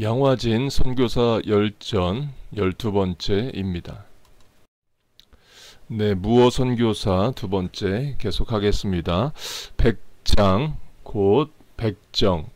양화진 선교사 열전 열두 번째입니다. 네, 무어 선교사 두 번째 계속하겠습니다. 백장 곧 백정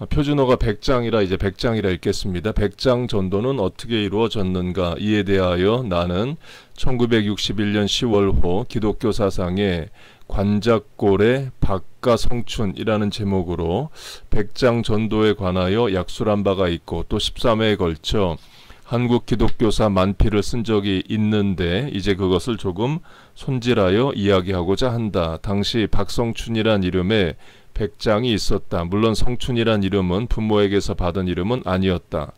아, 표준어가 백장이라 이제 백장이라 읽겠습니다. 백장 전도는 어떻게 이루어졌는가 이에 대하여 나는 1961년 10월호 기독교 사상의 관작골의 박가성춘이라는 제목으로 백장 전도에 관하여 약술한 바가 있고 또 13회에 걸쳐 한국 기독교사 만필을 쓴 적이 있는데 이제 그것을 조금 손질하여 이야기하고자 한다. 당시 박성춘이란 이름의 백장이 있었다. 물론 성춘이란 이름은 부모에게서 받은 이름은 아니었다.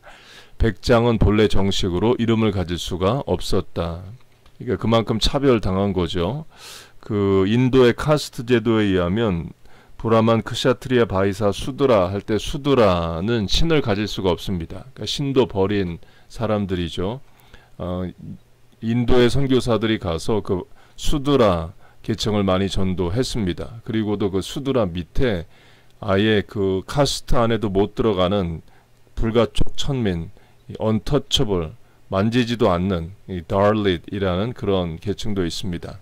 백장은 본래 정식으로 이름을 가질 수가 없었다. 그러니까 그만큼 차별당한 거죠. 그 인도의 카스트 제도에 의하면 브라만 크샤트리아 바이사 수드라 할 때 수드라는 신을 가질 수가 없습니다. 그러니까 신도 버린 사람들이죠. 어, 인도의 선교사들이 가서 그 수드라 계층을 많이 전도했습니다. 그리고도 그 수드라 밑에 아예 그 카스트 안에도 못 들어가는 불가촉 천민, 언터처블, 만지지도 않는 이 달릿이라는 그런 계층도 있습니다.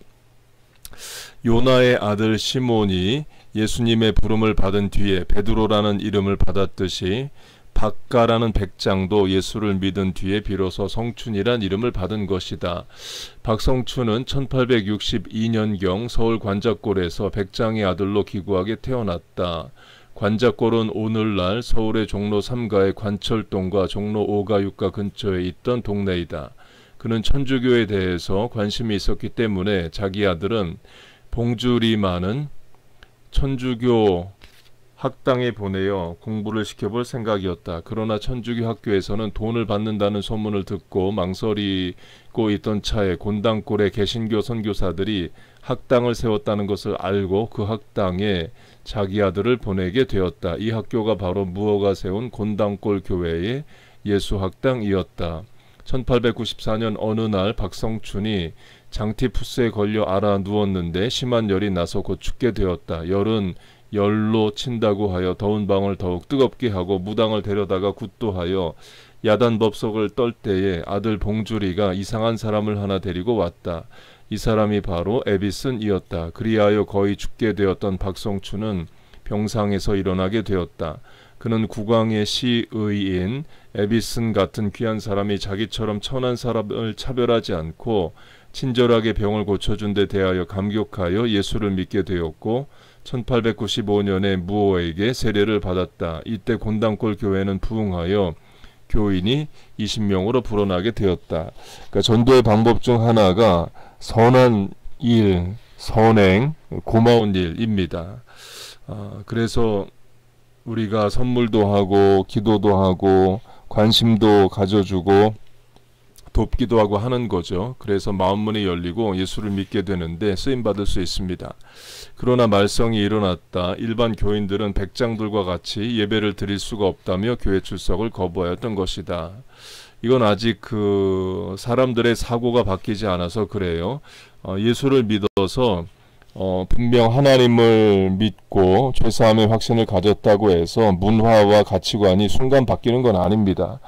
요나의 아들 시몬이 예수님의 부름을 받은 뒤에 베드로라는 이름을 받았듯이 박가라는 백장도 예수를 믿은 뒤에 비로소 성춘이란 이름을 받은 것이다. 박성춘은 1862년경 서울 관작골에서 백장의 아들로 기구하게 태어났다. 관작골은 오늘날 서울의 종로 3가의 관철동과 종로 5가 6가 근처에 있던 동네이다. 그는 천주교에 대해서 관심이 있었기 때문에 자기 아들은 봉주리 많은 천주교 학당에 보내어 공부를 시켜볼 생각이었다. 그러나 천주교 학교에서는 돈을 받는다는 소문을 듣고 망설이고 있던 차에 곤당골의 개신교 선교사들이 학당을 세웠다는 것을 알고 그 학당에 자기 아들을 보내게 되었다. 이 학교가 바로 무어가 세운 곤당골 교회의 예수학당이었다. 1894년 어느 날 박성춘이 장티푸스에 걸려 알아 누웠는데 심한 열이 나서 곧 죽게 되었다. 열은 열로 친다고 하여 더운 방을 더욱 뜨겁게 하고 무당을 데려다가 굿도하여 야단법석을 떨 때에 아들 봉주리가 이상한 사람을 하나 데리고 왔다. 이 사람이 바로 에비슨이었다. 그리하여 거의 죽게 되었던 박성춘은 병상에서 일어나게 되었다. 그는 국왕의 시의인 에비슨 같은 귀한 사람이 자기처럼 천한 사람을 차별하지 않고 친절하게 병을 고쳐준 데 대하여 감격하여 예수를 믿게 되었고 1895년에 무어에게 세례를 받았다. 이때 곤당골 교회는 부흥하여 교인이 20명으로 불어나게 되었다. 그러니까 전도의 방법 중 하나가 선한 일, 선행, 고마운 일입니다. 아, 그래서 우리가 선물도 하고 기도도 하고 관심도 가져주고 돕기도 하고 하는 거죠. 그래서 마음문이 열리고 예수를 믿게 되는데 쓰임받을 수 있습니다. 그러나 말썽이 일어났다. 일반 교인들은 백장들과 같이 예배를 드릴 수가 없다며 교회 출석을 거부하였던 것이다. 이건 아직 그 사람들의 사고가 바뀌지 않아서 그래요. 어, 예수를 믿어서 어, 분명 하나님을 믿고 죄사함의 확신을 가졌다고 해서 문화와 가치관이 순간 바뀌는 건 아닙니다.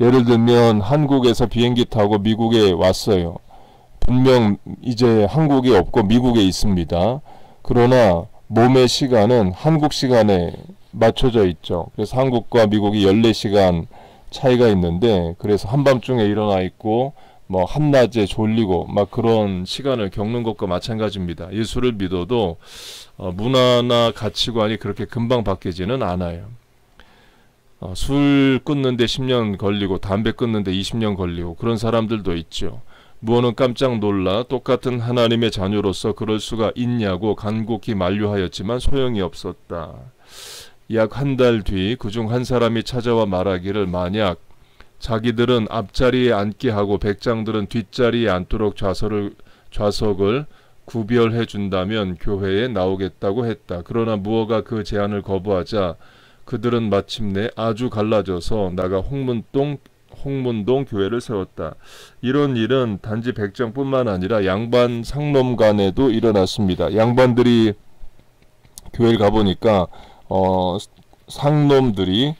예를 들면 한국에서 비행기 타고 미국에 왔어요. 분명 이제 한국에 없고 미국에 있습니다. 그러나 몸의 시간은 한국 시간에 맞춰져 있죠. 그래서 한국과 미국이 14시간 차이가 있는데 그래서 한밤중에 일어나 있고 뭐 한낮에 졸리고 막 그런 시간을 겪는 것과 마찬가지입니다. 예수를 믿어도 어, 문화나 가치관이 그렇게 금방 바뀌지는 않아요. 어, 술 끊는데 10년 걸리고 담배 끊는데 20년 걸리고 그런 사람들도 있죠. 무언은 깜짝 놀라 똑같은 하나님의 자녀로서 그럴 수가 있냐고 간곡히 만류하였지만 소용이 없었다. 약 한 달 뒤 그 중 한 사람이 찾아와 말하기를 만약 자기들은 앞자리에 앉게 하고 백장들은 뒷자리에 앉도록 좌석을, 좌석을 구별해 준다면 교회에 나오겠다고 했다. 그러나 무어가 그 제안을 거부하자 그들은 마침내 아주 갈라져서 나가 홍문동 홍문동 교회를 세웠다. 이런 일은 단지 백장뿐만 아니라 양반 상놈간에도 일어났습니다. 양반들이 교회를 가보니까 어, 상놈들이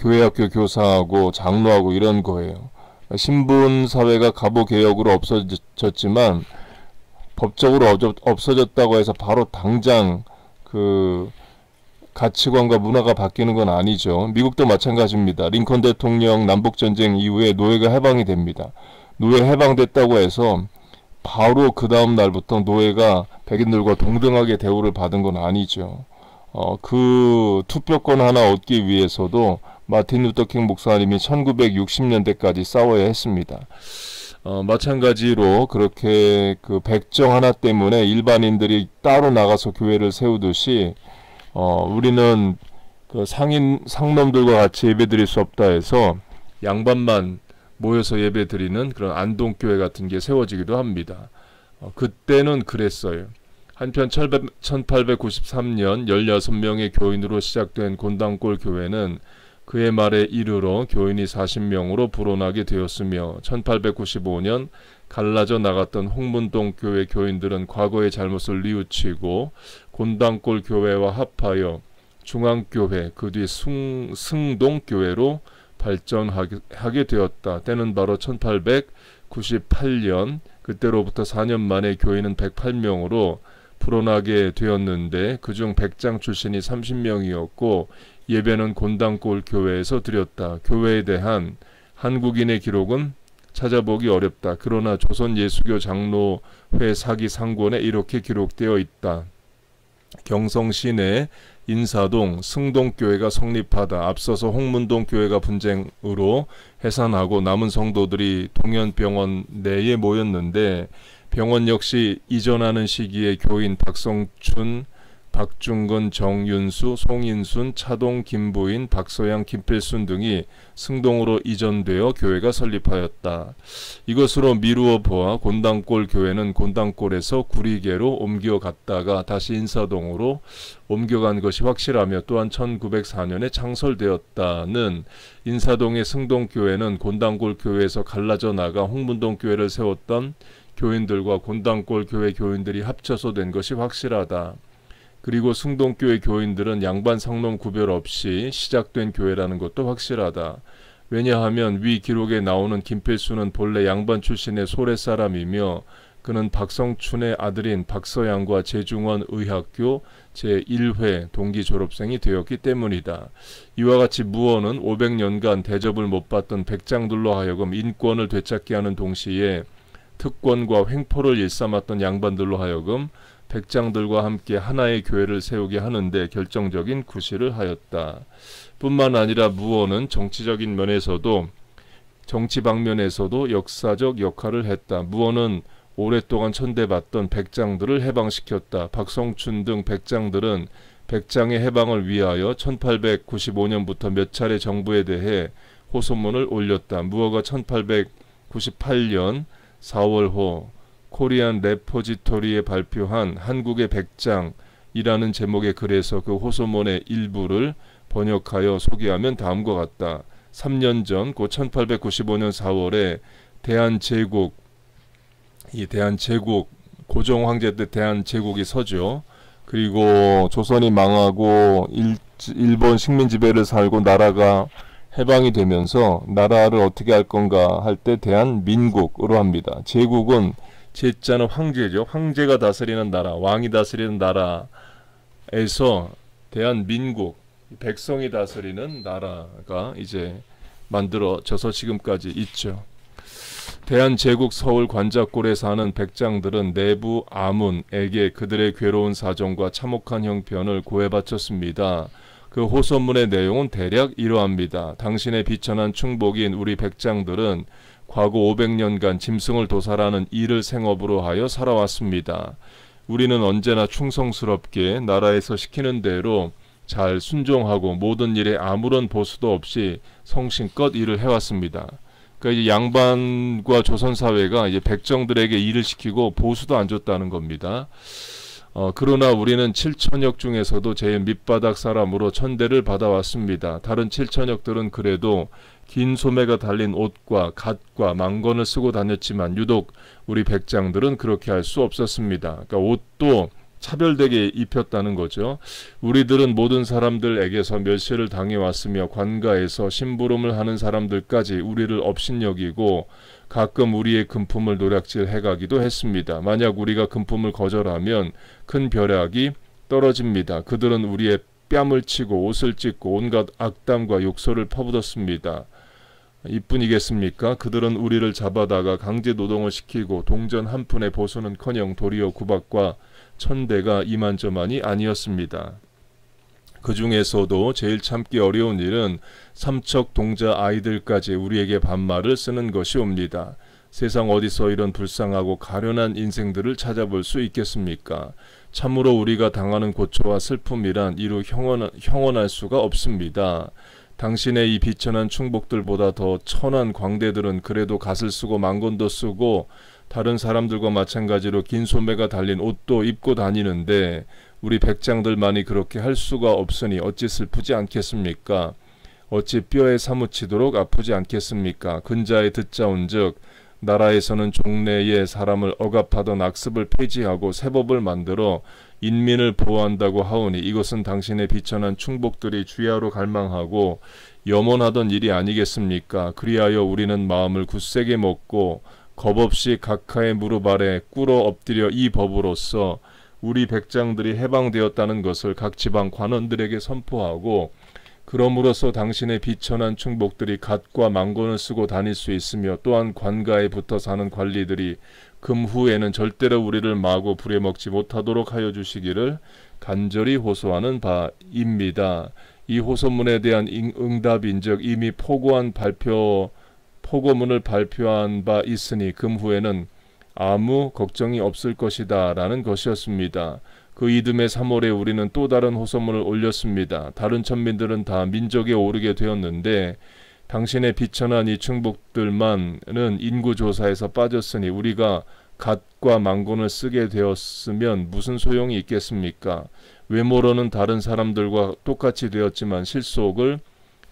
교회학교 교사하고 장로하고 이런 거예요. 신분 사회가 가보 개혁으로 없어졌지만 법적으로 없어졌다고 해서 바로 당장 그 가치관과 문화가 바뀌는 건 아니죠. 미국도 마찬가지입니다. 링컨 대통령 남북 전쟁 이후에 노예가 해방이 됩니다. 노예 해방됐다고 해서 바로 그 다음 날부터 노예가 백인들과 동등하게 대우를 받은 건 아니죠. 어, 그 투표권 하나 얻기 위해서도 마틴 루터킹 목사님이 1960년대까지 싸워야 했습니다. 어, 마찬가지로 그렇게 그 백정 하나 때문에 일반인들이 따로 나가서 교회를 세우듯이 어, 우리는 그 상인 상놈들과 같이 예배드릴 수 없다 해서 양반만 모여서 예배드리는 그런 안동교회 같은 게 세워지기도 합니다. 어, 그때는 그랬어요. 한편 1893년 16명의 교인으로 시작된 곤당골 교회는 그의 말에 이르러 교인이 40명으로 불어나게 되었으며 1895년 갈라져 나갔던 홍문동 교회 교인들은 과거의 잘못을 뉘우치고 곤당골 교회와 합하여 중앙교회 그 뒤 승동교회로 발전하게 되었다. 때는 바로 1898년 그때로부터 4년 만에 교인은 108명으로 불어나게 되었는데 그 중 백장 출신이 30명이었고 예배는 곤당골 교회에서 드렸다. 교회에 대한 한국인의 기록은 찾아보기 어렵다. 그러나 조선 예수교 장로회 사기 상권에 이렇게 기록되어 있다. 경성 시내 인사동 승동교회가 성립하다. 앞서서 홍문동 교회가 분쟁으로 해산하고 남은 성도들이 동현병원 내에 모였는데 병원 역시 이전하는 시기에 교인 박성춘 박중근, 정윤수, 송인순, 차동, 김부인, 박소양, 김필순 등이 승동으로 이전되어 교회가 설립하였다. 이것으로 미루어 보아 곤당골 교회는 곤당골에서 구리계로 옮겨갔다가 다시 인사동으로 옮겨간 것이 확실하며 또한 1904년에 창설되었다는 인사동의 승동교회는 곤당골 교회에서 갈라져 나가 홍문동 교회를 세웠던 교인들과 곤당골 교회 교인들이 합쳐서 된 것이 확실하다. 그리고 승동교회 교인들은 양반 성놈 구별 없이 시작된 교회라는 것도 확실하다. 왜냐하면 위 기록에 나오는 김필수는 본래 양반 출신의 소래 사람이며 그는 박성춘의 아들인 박서양과 제중원 의학교 제1회 동기 졸업생이 되었기 때문이다. 이와 같이 무원은 500년간 대접을 못 받던 백장들로 하여금 인권을 되찾게 하는 동시에 특권과 횡포를 일삼았던 양반들로 하여금 백장들과 함께 하나의 교회를 세우게 하는데 결정적인 구실을 하였다. 뿐만 아니라 무어는 정치적인 면에서도 정치 방면에서도 역사적 역할을 했다. 무어는 오랫동안 천대받던 백장들을 해방시켰다. 박성춘 등 백장들은 백장의 해방을 위하여 1895년부터 몇 차례 정부에 대해 호소문을 올렸다. 무어가 1898년 4월호 코리안 레포지토리에 발표한 한국의 백장이라는 제목의 글에서 그 호소문의 일부를 번역하여 소개하면 다음과 같다. 3년 전, 고 1895년 4월에 대한제국, 이 대한제국, 고종 황제 때 대한제국이 서죠. 그리고 조선이 망하고 일, 일본 식민 지배를 살고 나라가 해방이 되면서 나라를 어떻게 할 건가 할 때 대한민국으로 합니다. 제국은 제자는 황제죠. 황제가 다스리는 나라, 왕이 다스리는 나라에서 대한민국 백성이 다스리는 나라가 이제 만들어져서 지금까지 있죠. 대한제국 서울 관자골에 사는 백장들은 내부 아문에게 그들의 괴로운 사정과 참혹한 형편을 고해바쳤습니다. 그 호소문의 내용은 대략 이러합니다. 당신의 비천한 충복인 우리 백장들은 과거 500년간 짐승을 도살하는 일을 생업으로 하여 살아왔습니다. 우리는 언제나 충성스럽게 나라에서 시키는 대로 잘 순종하고 모든 일에 아무런 보수도 없이 성심껏 일을 해왔습니다. 그러니까 이제 양반과 조선 사회가 이제 백정들에게 일을 시키고 보수도 안 줬다는 겁니다. 어, 그러나 우리는 7천역 중에서도 제일 밑바닥 사람으로 천대를 받아왔습니다. 다른 7천역들은 그래도 긴 소매가 달린 옷과 갓과 망건을 쓰고 다녔지만 유독 우리 백장들은 그렇게 할 수 없었습니다. 그러니까 옷도 차별되게 입혔다는 거죠. 우리들은 모든 사람들에게서 멸시를 당해왔으며 관가에서 심부름을 하는 사람들까지 우리를 업신여기고 가끔 우리의 금품을 노략질해가기도 했습니다. 만약 우리가 금품을 거절하면 큰 벼락이 떨어집니다. 그들은 우리의 뺨을 치고 옷을 찢고 온갖 악담과 욕설을 퍼부었습니다 이뿐이겠습니까? 그들은 우리를 잡아다가 강제 노동을 시키고 동전 한 푼의 보수는커녕 도리어 구박과 천대가 이만저만이 아니었습니다. 그 중에서도 제일 참기 어려운 일은 삼척 동자 아이들까지 우리에게 반말을 쓰는 것이옵니다. 세상 어디서 이런 불쌍하고 가련한 인생들을 찾아볼 수 있겠습니까? 참으로 우리가 당하는 고초와 슬픔이란 이루 형언, 형언할 수가 없습니다. 당신의 이 비천한 충복들보다 더 천한 광대들은 그래도 갓을 쓰고 망건도 쓰고 다른 사람들과 마찬가지로 긴 소매가 달린 옷도 입고 다니는데 우리 백장들만이 그렇게 할 수가 없으니 어찌 슬프지 않겠습니까? 어찌 뼈에 사무치도록 아프지 않겠습니까? 근자에 듣자온즉 나라에서는 종래의 사람을 억압하던 악습을 폐지하고 세법을 만들어 인민을 보호한다고 하오니 이것은 당신의 비천한 충복들이 주야로 갈망하고 염원하던 일이 아니겠습니까? 그리하여 우리는 마음을 굳세게 먹고 겁없이 각하의 무릎 아래 꿇어 엎드려 이 법으로서 우리 백장들이 해방되었다는 것을 각 지방 관원들에게 선포하고 그럼으로써 당신의 비천한 충복들이 갓과 망고를 쓰고 다닐 수 있으며 또한 관가에 붙어 사는 관리들이 금후에는 절대로 우리를 마구 부려먹지 못하도록 하여 주시기를 간절히 호소하는 바입니다. 이 호소문에 대한 응답인즉 이미 포고한 발표 포고문을 발표한 바 있으니 금후에는 아무 걱정이 없을 것이다 라는 것이었습니다. 그 이듬해 3월에 우리는 또 다른 호소문을 올렸습니다. 다른 천민들은 다 민족에 오르게 되었는데 당신의 비천한 이 충북들만은 인구조사에서 빠졌으니 우리가 갓과 망곤을 쓰게 되었으면 무슨 소용이 있겠습니까? 외모로는 다른 사람들과 똑같이 되었지만 실속을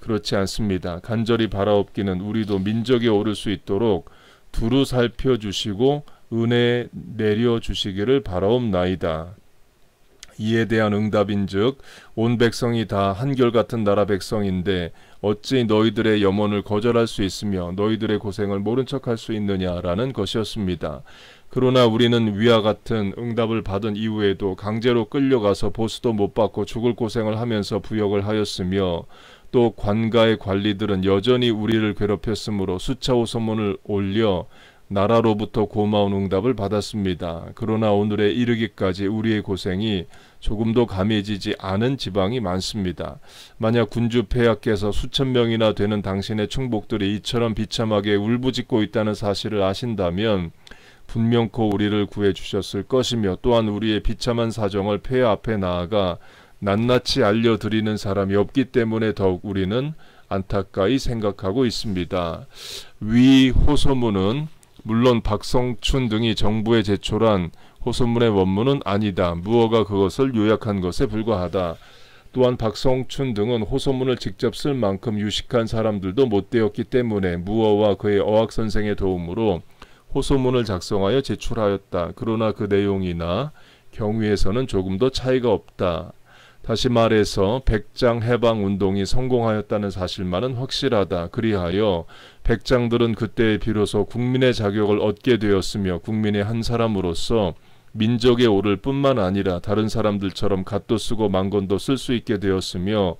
그렇지 않습니다. 간절히 바라옵기는 우리도 민족에 오를 수 있도록 두루 살펴주시고 은혜 내려주시기를 바라옵나이다. 이에 대한 응답인 즉온 백성이 다 한결같은 나라 백성인데 어찌 너희들의 염원을 거절할 수 있으며 너희들의 고생을 모른 척할 수 있느냐라는 것이었습니다. 그러나 우리는 위와 같은 응답을 받은 이후에도 강제로 끌려가서 보수도 못 받고 죽을 고생을 하면서 부역을 하였으며 또 관가의 관리들은 여전히 우리를 괴롭혔으므로 수차오 소문을 올려 나라로부터 고마운 응답을 받았습니다. 그러나 오늘에 이르기까지 우리의 고생이 조금도 감해지지 않은 지방이 많습니다. 만약 군주 폐하께서 수천 명이나 되는 당신의 충복들이 이처럼 비참하게 울부짖고 있다는 사실을 아신다면 분명코 우리를 구해 주셨을 것이며 또한 우리의 비참한 사정을 폐하 앞에 나아가 낱낱이 알려드리는 사람이 없기 때문에 더욱 우리는 안타까이 생각하고 있습니다. 위 호소문은 물론 박성춘 등이 정부에 제출한 호소문의 원문은 아니다. 무허가 그것을 요약한 것에 불과하다. 또한 박성춘 등은 호소문을 직접 쓸 만큼 유식한 사람들도 못되었기 때문에 무어와 그의 어학선생의 도움으로 호소문을 작성하여 제출하였다. 그러나 그 내용이나 경위에서는 조금 더 차이가 없다. 다시 말해서 백장 해방 운동이 성공하였다는 사실만은 확실하다. 그리하여 백장들은 그때에 비로소 국민의 자격을 얻게 되었으며 국민의 한 사람으로서 민족의 오를 뿐만 아니라 다른 사람들처럼 갓도 쓰고 망건도쓸 수 있게 되었으며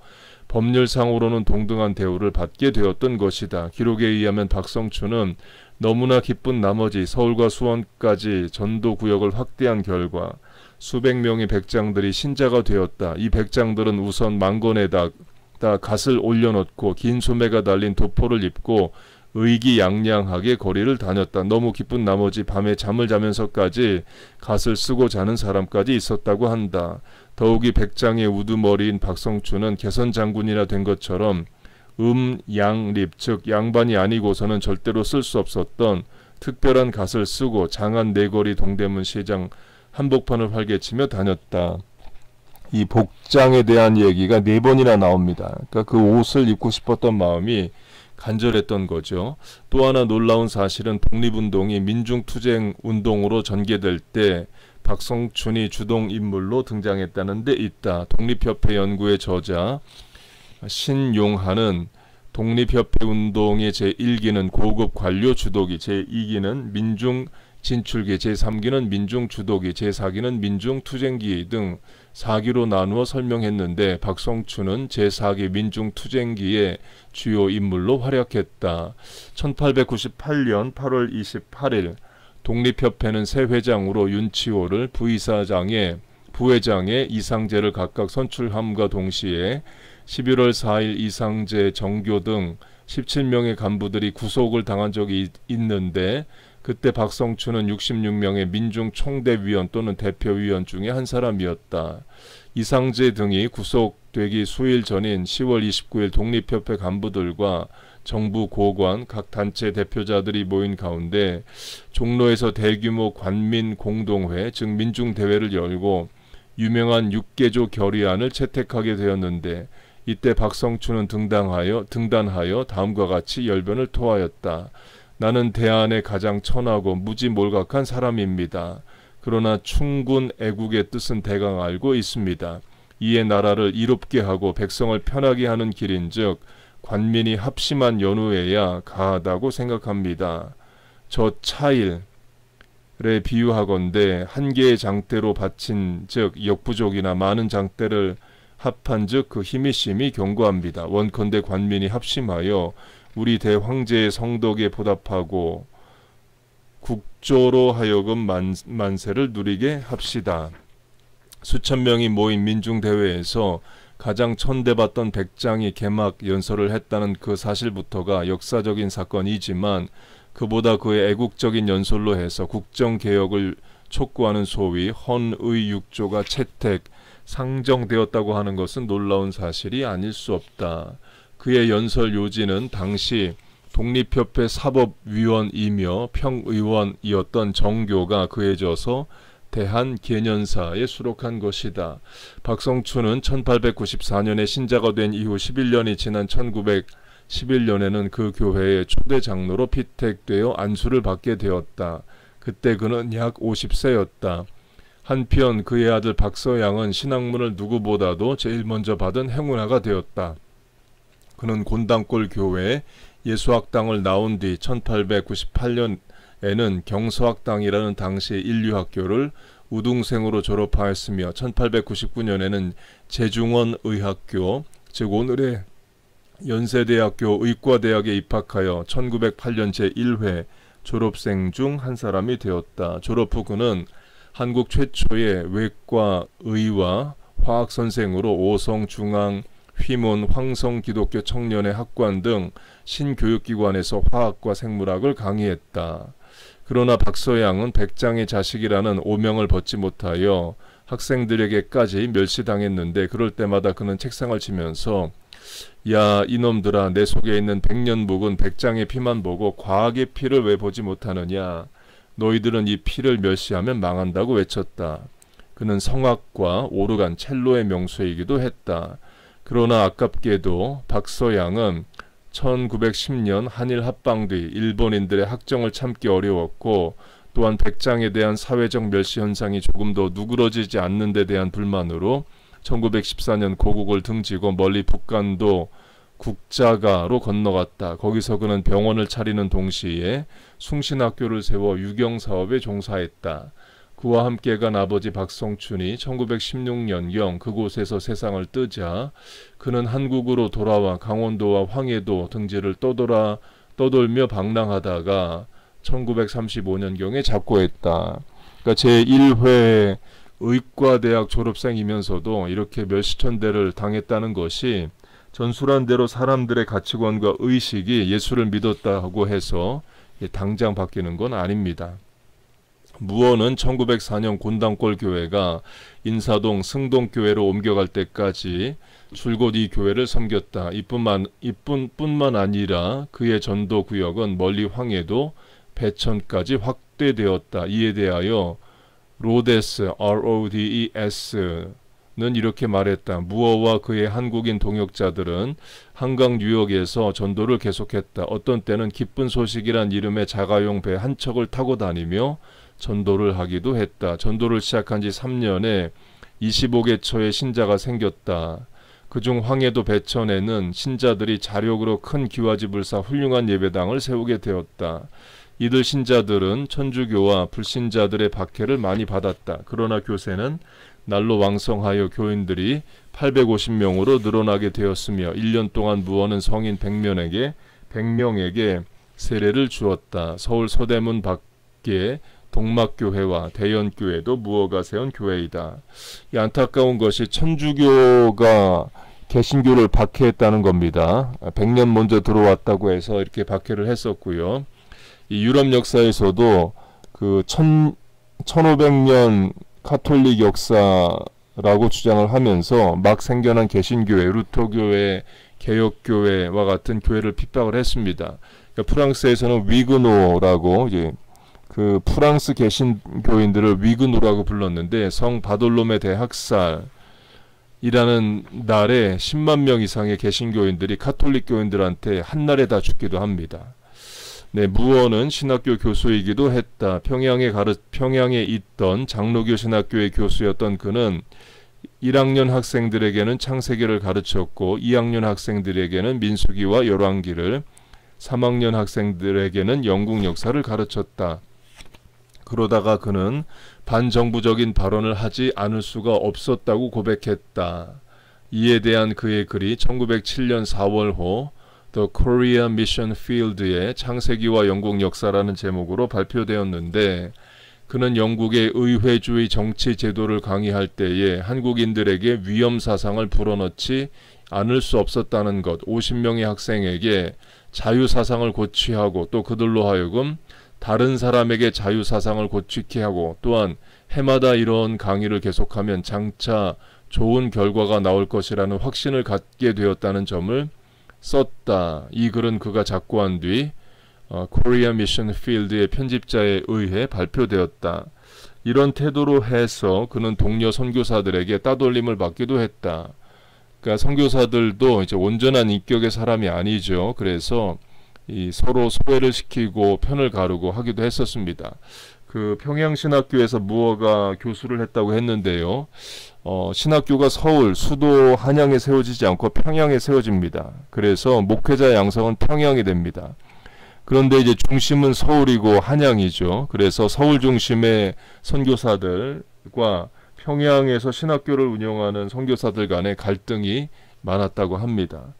법률상으로는 동등한 대우를 받게 되었던 것이다. 기록에 의하면 박성춘은 너무나 기쁜 나머지 서울과 수원까지 전도 구역을 확대한 결과 수백 명의 백장들이 신자가 되었다. 이 백장들은 우선 망건에다 갓을 올려놓고 긴 소매가 달린 도포를 입고 의기양양하게 거리를 다녔다. 너무 기쁜 나머지 밤에 잠을 자면서까지 갓을 쓰고 자는 사람까지 있었다고 한다. 더욱이 백장의 우두머리인 박성춘은 개선 장군이라된 것처럼 음, 양, 립, 즉 양반이 아니고서는 절대로 쓸 수 없었던 특별한 갓을 쓰고 장안 내거리 네 동대문 시장 한복판을 활개치며 다녔다. 이 복장에 대한 얘기가 네 번이나 나옵니다. 그러니까 그 옷을 입고 싶었던 마음이 간절했던 거죠. 또 하나 놀라운 사실은 독립운동이 민중투쟁 운동으로 전개될 때 박성춘이 주동 인물로 등장했다는 데 있다. 독립협회 연구의 저자 신용하는 독립협회 운동의 제1기는 고급 관료 주도기, 제2기는 민중 진출기, 제3기는 민중 주도기, 제4기는 민중 투쟁기 등 4기로 나누어 설명했는데 박성춘은 제4기 민중 투쟁기의 주요 인물로 활약했다. 1898년 8월 28일 독립협회는 새 회장으로 윤치호를 부의사장에 부회장에 이상재를 각각 선출함과 동시에 11월 4일 이상재, 정교 등 17명의 간부들이 구속을 당한 적이 있는데 그때 박성춘은 66명의 민중총대위원 또는 대표위원 중에 한 사람이었다. 이상재 등이 구속되기 수일 전인 10월 29일 독립협회 간부들과 정부 고관, 각 단체 대표자들이 모인 가운데 종로에서 대규모 관민 공동회, 즉 민중대회를 열고 유명한 6개조 결의안을 채택하게 되었는데 이때 박성춘은 등당하여, 등단하여 다음과 같이 열변을 토하였다. 나는 대안에 가장 천하고 무지몰각한 사람입니다. 그러나 충군 애국의 뜻은 대강 알고 있습니다. 이에 나라를 이롭게 하고 백성을 편하게 하는 길인즉 관민이 합심한 연후에야 가하다고 생각합니다. 저 차일에 비유하건대 한 개의 장대로 바친 즉 역부족이나 많은 장대를 합한즉 그 힘이 심히 견고합니다. 원컨대 관민이 합심하여 우리 대황제의 성덕에 보답하고 국조로 하여금 만, 세를 누리게 합시다. 수천 명이 모인 민중대회에서 가장 천대받던 백장이 개막 연설을 했다는 그 사실부터가 역사적인 사건이지만 그보다 그의 애국적인 연설로 해서 국정개혁을 촉구하는 소위 헌의육조가 채택, 상정되었다고 하는 것은 놀라운 사실이 아닐 수 없다. 그의 연설 요지는 당시 독립협회 사법위원이며 평의원이었던 정교가 그해 져서 대한개년사에 수록한 것이다. 박성춘은 1894년에 신자가 된 이후 11년이 지난 1911년에는 그 교회의 초대 장로로 피택되어 안수를 받게 되었다. 그때 그는 약 50세였다. 한편 그의 아들 박서양은 신학문을 누구보다도 제일 먼저 받은 행운아가 되었다. 그는 곤당골 교회 예수학당을 나온 뒤 1898년에는 경서학당이라는 당시의 인류학교를 우등생으로 졸업하였으며 1899년에는 제중원 의학교 즉 오늘의 연세대학교 의과대학에 입학하여 1908년 제1회 졸업생 중 한 사람이 되었다. 졸업 후 그는 한국 최초의 외과 의와 화학 선생으로 오성중앙 휘문, 황성 기독교 청년회 학관 등 신교육기관에서 화학과 생물학을 강의했다. 그러나 박서양은 백장의 자식이라는 오명을 벗지 못하여 학생들에게까지 멸시당했는데 그럴 때마다 그는 책상을 치면서 야 이놈들아 내 속에 있는 백년복은 백장의 피만 보고 과학의 피를 왜 보지 못하느냐 너희들은 이 피를 멸시하면 망한다고 외쳤다. 그는 성악과 오르간 첼로의 명수이기도 했다. 그러나 아깝게도 박서양은 1910년 한일 합방 뒤 일본인들의 학정을 참기 어려웠고 또한 백장에 대한 사회적 멸시 현상이 조금 더 누그러지지 않는 데 대한 불만으로 1914년 고국을 등지고 멀리 북간도 국자가로 건너갔다. 거기서 그는 병원을 차리는 동시에 숭신학교를 세워 유경 사업에 종사했다. 그와 함께 간 아버지 박성춘이 1916년경 그곳에서 세상을 뜨자 그는 한국으로 돌아와 강원도와 황해도 등지를 떠돌아 떠돌며 방랑하다가 1935년경에 작고했다. 그러니까 제1회 의과대학 졸업생이면서도 이렇게 몇시천 대를 당했다는 것이 전술한 대로 사람들의 가치관과 의식이 예수를 믿었다고 해서 당장 바뀌는 건 아닙니다. 무원은 1904년 곤당골 교회가 인사동 승동교회로 옮겨갈 때까지 줄곧 이 교회를 섬겼다. 이뿐만 이뿐뿐만 아니라 그의 전도 구역은 멀리 황해도 배천까지 확대되었다. 이에 대하여 로데스 R-O-D-E-S 는 이렇게 말했다. 무어와 그의 한국인 동역자들은 한강 뉴욕에서 전도를 계속했다. 어떤 때는 기쁜 소식이란 이름의 자가용 배 한 척을 타고 다니며 전도를 하기도 했다. 전도를 시작한 지 3년에 2 5개초의 신자가 생겼다. 그 중 황해도 배천에는 신자들이 자력으로 큰 기와집을 쌓아 훌륭한 예배당을 세우게 되었다. 이들 신자들은 천주교와 불신자들의 박해를 많이 받았다. 그러나 교세는 날로 왕성하여 교인들이 850명으로 늘어나게 되었으며 1년 동안 무원은 성인 100명에게 100명에게 세례를 주었다. 서울 서대문 밖에 동막교회와 대연교회도 무허가 세운 교회이다. 이 안타까운 것이 천주교가 개신교를 박해했다는 겁니다. 100년 먼저 들어왔다고 해서 이렇게 박해를 했었고요. 이 유럽 역사에서도 그 천, 1500년 카톨릭 역사라고 주장을 하면서 막 생겨난 개신교회, 루터교회, 개혁교회와 같은 교회를 핍박을 했습니다. 그러니까 프랑스에서는 위그노라고 이제 그 프랑스 개신교인들을 위그노라고 불렀는데 성 바돌롬의 대학살이라는 날에 10만 명 이상의 개신교인들이 카톨릭 교인들한테 한날에 다 죽기도 합니다. 네, 무원은 신학교 교수이기도 했다. 평양에 가르 평양에 있던 장로교 신학교의 교수였던 그는 1학년 학생들에게는 창세기를 가르쳤고 2학년 학생들에게는 민수기와 열왕기를 3학년 학생들에게는 영국 역사를 가르쳤다. 그러다가 그는 반정부적인 발언을 하지 않을 수가 없었다고 고백했다. 이에 대한 그의 글이 1907년 4월호 The Korea Mission Field의 창세기와 영국 역사라는 제목으로 발표되었는데 그는 영국의 의회주의 정치 제도를 강의할 때에 한국인들에게 위험 사상을 불어넣지 않을 수 없었다는 것 50명의 학생에게 자유 사상을 고취하고 또 그들로 하여금 다른 사람에게 자유 사상을 고치게 하고 또한 해마다 이런 강의를 계속하면 장차 좋은 결과가 나올 것이라는 확신을 갖게 되었다는 점을 썼다. 이 글은 그가 작고한 뒤 어, 코리아 미션 필드의 편집자에 의해 발표되었다. 이런 태도로 해서 그는 동료 선교사들에게 따돌림을 받기도 했다. 그러니까 선교사들도 이제 온전한 인격의 사람이 아니죠. 그래서 이 서로 소외를 시키고 편을 가르고 하기도 했었습니다. 그 평양신학교에서 무허가 교수를 했다고 했는데요. 어, 신학교가 서울 수도 한양에 세워지지 않고 평양에 세워집니다. 그래서 목회자 양성은 평양이 됩니다. 그런데 이제 중심은 서울이고 한양이죠. 그래서 서울 중심의 선교사들과 평양에서 신학교를 운영하는 선교사들 간의 갈등이 많았다고 합니다.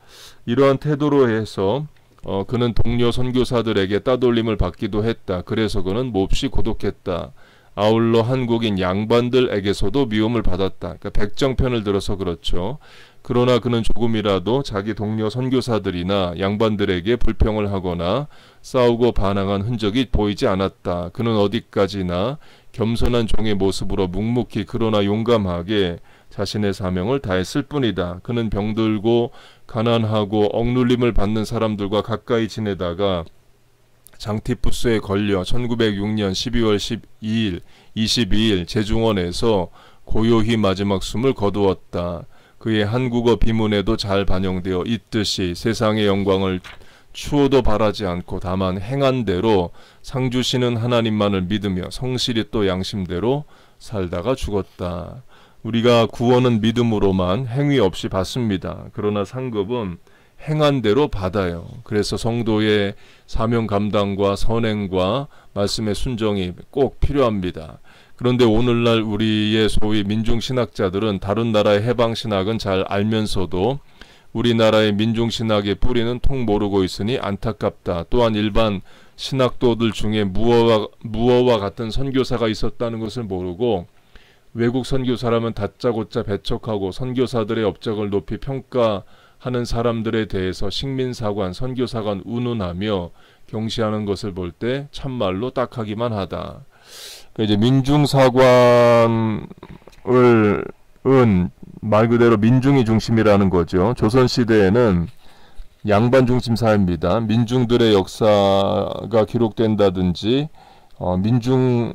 이러한 태도로 해서 어, 그는 동료 선교사들에게 따돌림을 받기도 했다. 그래서 그는 몹시 고독했다. 아울러 한국인 양반들에게서도 미움을 받았다. 그러니까 백정편을 들어서 그렇죠. 그러나 그는 조금이라도 자기 동료 선교사들이나 양반들에게 불평을 하거나 싸우고 반항한 흔적이 보이지 않았다. 그는 어디까지나 겸손한 종의 모습으로 묵묵히 그러나 용감하게 자신의 사명을 다했을 뿐이다. 그는 병들고 가난하고 억눌림을 받는 사람들과 가까이 지내다가 장티푸스에 걸려 1906년 12월 12일, 22일 제중원에서 고요히 마지막 숨을 거두었다. 그의 한국어 비문에도 잘 반영되어 있듯이 세상의 영광을 추호도 바라지 않고 다만 행한대로 상주시는 하나님만을 믿으며 성실히 또 양심대로 살다가 죽었다. 우리가 구원은 믿음으로만 행위 없이 받습니다. 그러나 상급은 행한 대로 받아요. 그래서 성도의 사명 감당과 선행과 말씀의 순정이꼭 필요합니다. 그런데 오늘날 우리의 소위 민중 신학자들은 다른 나라의 해방 신학은 잘 알면서도 우리나라의 민중 신학의 뿌리는 통 모르고 있으니 안타깝다. 또한 일반 신학도들 중에 무어와 무어와 같은 선교사가 있었다는 것을 모르고 외국 선교사라면 다짜고짜 배척하고 선교사들의 업적을 높이 평가하는 사람들에 대해서 식민사관, 선교사관 운운하며 경시하는 것을 볼 때 참말로 딱하기만 하다. 그러니까 이제 민중사관을 은말 그대로 민중이 중심이라는 거죠. 조선 시대에는 양반 중심 사회입니다. 민중들의 역사가 기록된다든지 어, 민중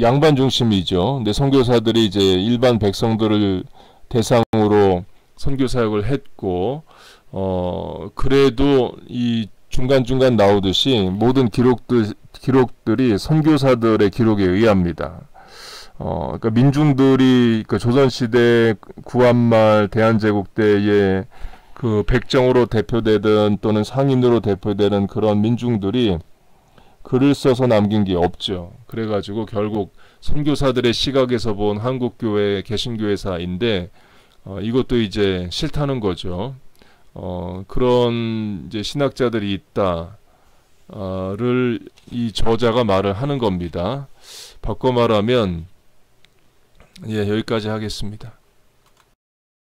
양반 중심이죠. 근데 선교사들이 이제 일반 백성들을 대상으로 선교 사역을 했고 어 그래도 이 중간중간 나오듯이 모든 기록들 기록들이 선교사들의 기록에 의합니다. 어, 그러니까 민중들이 그 조선시대 구한말 대한제국 때에 그 백정으로 대표되던 또는 상인으로 대표되는 그런 민중들이 글을 써서 남긴 게 없죠. 그래가지고 결국 선교사들의 시각에서 본 한국교회 개신교회사인데 어, 이것도 이제 싫다는 거죠. 어, 그런 이제 신학자들이 있다. 어, 를이 저자가 말을 하는 겁니다. 바꿔 말하면 예, 여기까지 하겠습니다.